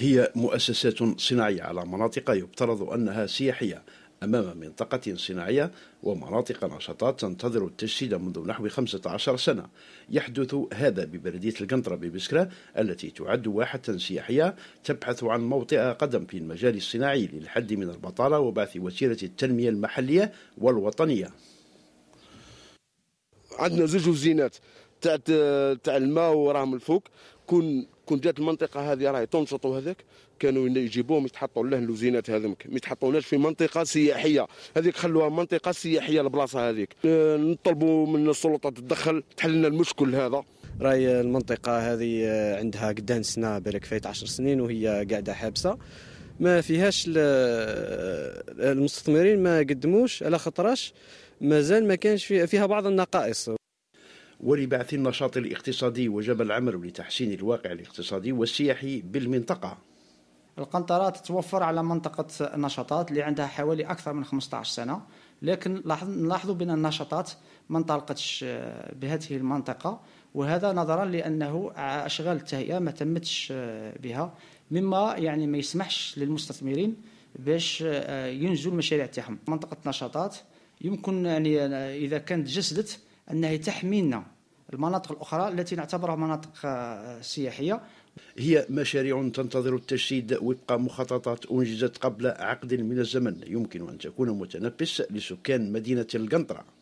هي مؤسسات صناعية على مناطق يفترض أنها سياحية أمام منطقة صناعية ومناطق نشاطات تنتظر التجسيد منذ نحو 15 سنة يحدث هذا ببلدية القنطرة ببسكرة التي تعد واحة سياحية تبحث عن موطئ قدم في المجال الصناعي للحد من البطالة وبعث وسيلة التنمية المحلية والوطنية عندنا زوج وزينات تاع تاع الماء وراه من الفوق كون كون جات المنطقه هذه راهي تنشط وهذاك كانوا يجيبوهم يتحطوا له اللوزينات هذمك ما يتحطوناش في منطقه سياحيه هذيك خلوها منطقه سياحيه البلاصه هذيك آه، نطلبوا من السلطه تتدخل تحل لنا المشكل هذا راهي المنطقه هذه آه، عندها قدان سنه بالك فايت 10 سنين وهي قاعده حابسه ما فيهاش آه، المستثمرين ما قدموش على خطراش مازال ما كانش فيها بعض النقائص ولبعث النشاط الاقتصادي وجبل عمرو لتحسين الواقع الاقتصادي والسياحي بالمنطقة القنطرة تتوفر على منطقة النشاطات اللي عندها حوالي أكثر من 15 سنة لكن نلاحظوا بأن النشاطات ما انطلقتش آه، بهذه المنطقة وهذا نظرا لأنه أشغال التهيئة ما تمتش آه، بها مما يعني ما يسمحش للمستثمرين باش آه، ينجزوا المشاريع تاعهم منطقة النشاطات يمكن يعني إذا كانت جسدت أنها تحمي لنا المناطق الأخرى التي نعتبرها مناطق آه، سياحية هي مشاريع تنتظر التجسيد وفق مخططات أنجزت قبل عقد من الزمن يمكن أن تكون متنفس لسكان مدينة القنطرة